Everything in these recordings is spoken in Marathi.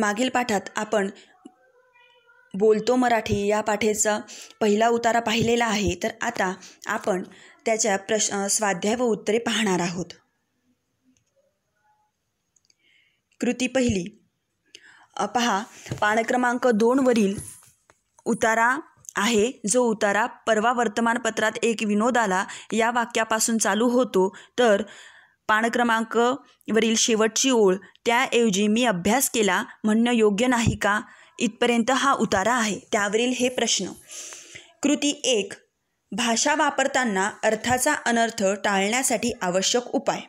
मागील पाठात आपण बोलतो मराठी या पाठेचा पहिला उतारा पाहिलेला आहे तर आता आपण त्याच्या प्रश स्वाध्याय व उत्तरे पाहणार आहोत कृती पहिली पहा पानक्रमांक दोनवरील उतारा आहे जो उतारा परवा वर्तमानपत्रात एक विनोद आला या वाक्यापासून चालू होतो तर पानक्रमांक वरील शेवटची ओळ त्याऐवजी मी अभ्यास केला म्हणणं योग्य नाही का इथपर्यंत हा उतारा आहे त्यावरील हे प्रश्न कृती एक भाषा वापरताना अर्थाचा अनर्थ टाळण्यासाठी आवश्यक उपाय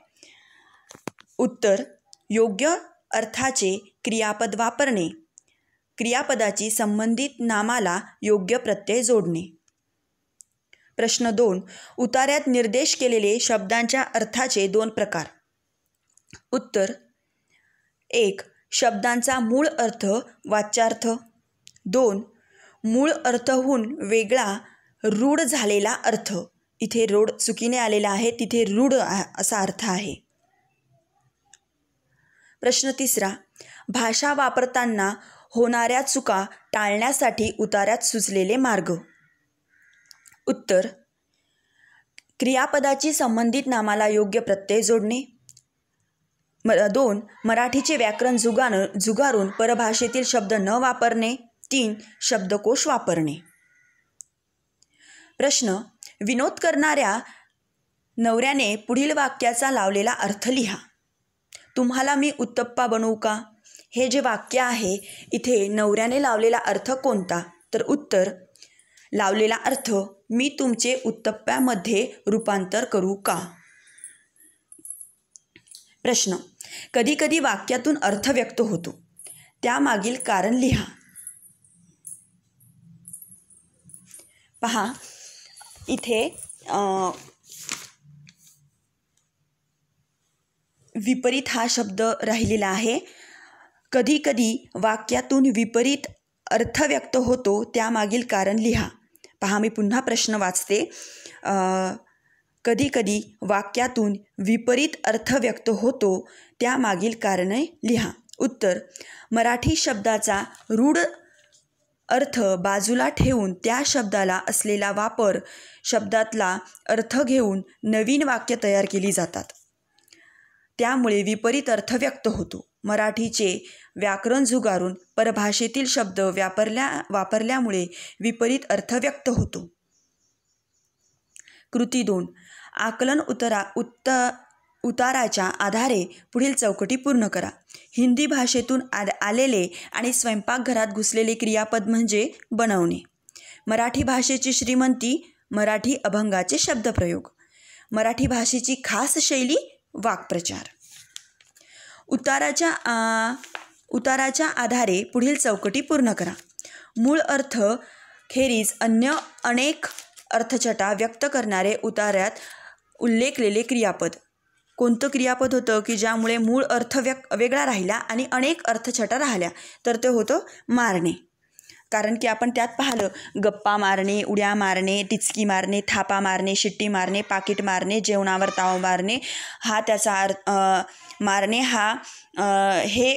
उत्तर योग्य अर्थाचे क्रियापद वापरणे क्रियापदाची संबंधित नामाला योग्य प्रत्यय जोडणे प्रश्न दोन उतार्यात निर्देश केलेले शब्दांच्या अर्थाचे दोन प्रकार उत्तर एक शब्दांचा मूळ अर्थ वाच्यार्थ दोन मूळ अर्थहून वेगळा रूढ झालेला अर्थ इथे रोड चुकीने आलेला आहे तिथे रूढ असा अर्थ आहे प्रश्न तिसरा भाषा वापरताना होणाऱ्या चुका टाळण्यासाठी उतार्यात सुचलेले मार्ग उत्तर क्रियापदाची संबंधित नामाला योग्य प्रत्यय जोडणे म दोन मराठीचे व्याकरण जुगान जुगारून परभाषेतील शब्द न वापरणे तीन शब्दकोश वापरणे प्रश्न विनोद करणाऱ्या नवऱ्याने पुढील वाक्याचा लावलेला अर्थ लिहा तुम्हाला मी उत्तप्पा बनवू का हे जे वाक्य आहे इथे नवऱ्याने लावलेला अर्थ कोणता तर उत्तर लावलेला अर्थ मी तुमचे उत्तप्प्यामध्ये रूपांतर करू का प्रश्न कधीकधी वाक्यातून अर्थ व्यक्त होतो त्यामागील कारण लिहा पहा इथे विपरीत हा शब्द राहिलेला आहे कधीकधी वाक्यातून विपरीत अर्थ व्यक्त होतो त्यामागील कारण लिहा पहा मी पुन्हा प्रश्न वाचते कधीकधी वाक्यातून विपरीत अर्थ व्यक्त होतो त्यामागील कारणे लिहा उत्तर मराठी शब्दाचा रूढ अर्थ बाजूला ठेवून त्या शब्दाला असलेला वापर शब्दातला अर्थ घेऊन नवीन वाक्य तयार केली जातात त्यामुळे विपरीत अर्थ व्यक्त होतो मराठीचे व्याकरण झुगारून परभाषेतील शब्द व्यापरल्या वापरल्यामुळे विपरीत अर्थ व्यक्त होतो कृती दोन आकलन उतरा उत्त उताराच्या आधारे पुढील चौकटी पूर्ण करा हिंदी भाषेतून आ आलेले आणि स्वयंपाकघरात घुसलेले क्रियापद म्हणजे बनवणे मराठी भाषेची श्रीमंती मराठी अभंगाचे शब्दप्रयोग मराठी भाषेची खास शैली वाक्प्रचार उताराच्या आ उताराच्या आधारे पुढील चौकटी पूर्ण करा मूळ अर्थ खेरीज अन्य अनेक अर्थछटा व्यक्त करणारे उतारात उल्लेखलेले क्रियापद कोणतं क्रियापद होतं की ज्यामुळे मूळ अर्थ व्यक् वेगळा राहिला आणि अनेक अर्थछटा राहिल्या तर ते होतं मारणे कारण की आपण त्यात पाहिलं गप्पा मारणे उड्या मारणे टिचकी मारणे थापा मारणे शिट्टी मारणे पाकिट मारणे जेवणावर ताव मारणे हा त्याचा अर्थ मारणे हा हे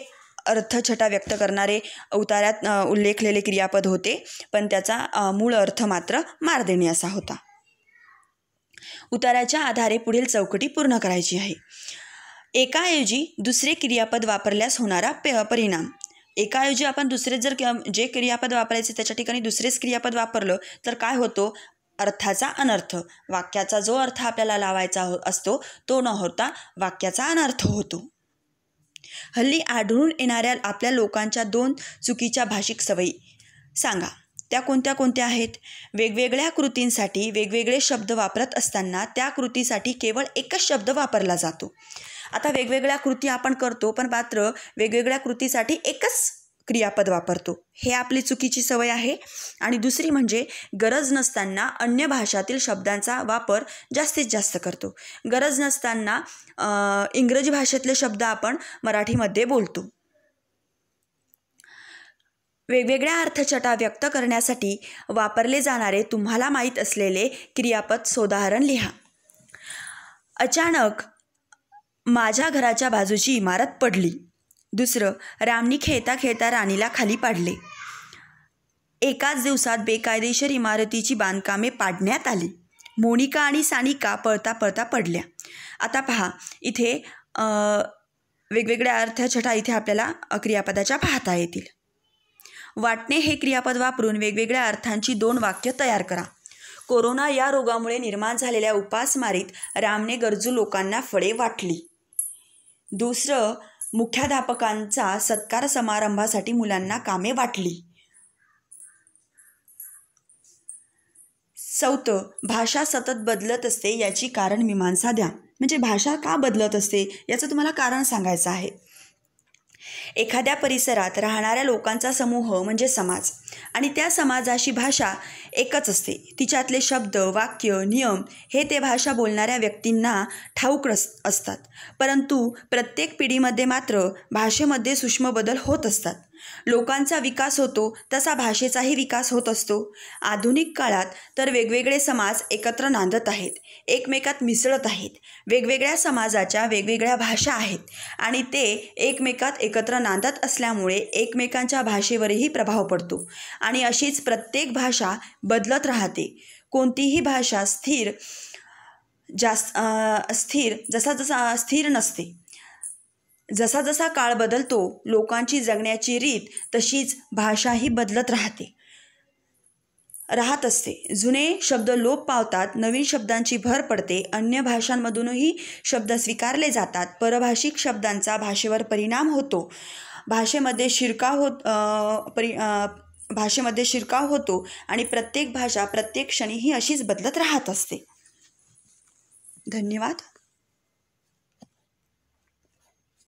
अर्थछटा व्यक्त करणारे उतार्यात उल्लेखलेले क्रियापद होते पण त्याचा मूळ अर्थ मात्र मार देणे असा होता उताराच्या आधारे पुढील चौकटी पूर्ण करायची आहे एकाऐवजी दुसरे क्रियापद वापरल्यास होणारा पे परिणाम एकाऐवजी आपण दुसरे जर जे क्रियापद वापरायचे त्याच्या ठिकाणी दुसरेच क्रियापद वापरलं तर काय होतो अर्थाचा अनर्थ वाक्याचा जो अर्थ आपल्याला लावायचा हो- असतो तो न होता वाक्याचा अनर्थ होतो हल्ली आढळून येणाऱ्या आपल्या लोकांच्या दोन चुकीच्या भाषिक सवयी सांगा त्या कोणत्या कोणत्या आहेत वेगवेगळ्या कृतींसाठी वेगवेगळे शब्द वापरत असताना त्या कृतीसाठी केवळ एकच शब्द वापरला जातो आता वेगवेगळ्या कृती आपण करतो पण मात्र वेगवेगळ्या कृतीसाठी एकच क्रियापद वापरतो हे आपली चुकीची सवय आहे आणि दुसरी म्हणजे गरज नसताना अन्य भाषातील शब्दांचा वापर जास्तीत जास्त करतो गरज नसताना इंग्रजी भाषेतले शब्द आपण मराठीमध्ये बोलतो वेगवेगळ्या अर्थछटा व्यक्त करण्यासाठी वापरले जाणारे तुम्हाला माहीत असलेले क्रियापद सोदाहरण लिहा अचानक माझ्या घराच्या बाजूची इमारत पडली दुसरं रामनी खेळता खेळता राणीला खाली पाडले एकाच दिवसात बेकायदेशीर इमारतीची बांधकामे पाडण्यात आली मोनिका आणि सानिका पळता पळता पडल्या आता पहा इथे वेगवेगळ्या अर्थछटा इथे आपल्याला क्रियापदाच्या पाहता येतील वाटणे हे क्रियापद वापरून वेगवेगळ्या अर्थांची दोन वाक्य तयार करा कोरोना या रोगामुळे निर्माण झालेल्या उपासमारीत रामने गरजू लोकांना फळे वाटली दुसरं मुख्याध्यापकांचा सत्कार समारंभासाठी मुलांना कामे वाटली चौथं भाषा सतत बदलत असते याची कारण मीमांसा द्या म्हणजे भाषा का बदलत असते याचं तुम्हाला कारण सांगायचं आहे एखाद्या परिसरात राहणाऱ्या लोकांचा समूह म्हणजे समाज आणि त्या समाजाशी भाषा एकच असते तिच्यातले शब्द वाक्य नियम हे ते भाषा बोलणाऱ्या व्यक्तींना ठाऊक असतात परंतु प्रत्येक पिढीमध्ये मात्र भाषेमध्ये सूक्ष्म बदल होत असतात लोकांचा विकास होतो तसा भाषेचाही विकास होत असतो आधुनिक काळात तर वेगवेगळे समाज एकत्र नांदत आहेत एकमेकात मिसळत आहेत वेगवेगळ्या समाजाच्या वेगवेगळ्या भाषा आहेत आणि ते एकमेकात एकत्र नांदत असल्यामुळे एकमेकांच्या भाषेवरही प्रभाव पडतो आणि अशीच प्रत्येक भाषा बदलत राहते कोणतीही भाषा स्थिर जास्त स्थिर जसा जसा स्थिर नसते जसा जसा काळ बदलतो लोकांची जगण्याची रीत तशीच भाषाही बदलत राहते राहत असते जुने शब्द लोप पावतात नवीन शब्दांची भर पडते अन्य भाषांमधूनही शब्द स्वीकारले जातात परभाषिक शब्दांचा भाषेवर परिणाम होतो भाषेमध्ये शिरकाव होत परि भाषेमध्ये शिरकाव होतो आणि प्रत्येक भाषा प्रत्येक क्षणी ही अशीच बदलत राहत असते धन्यवाद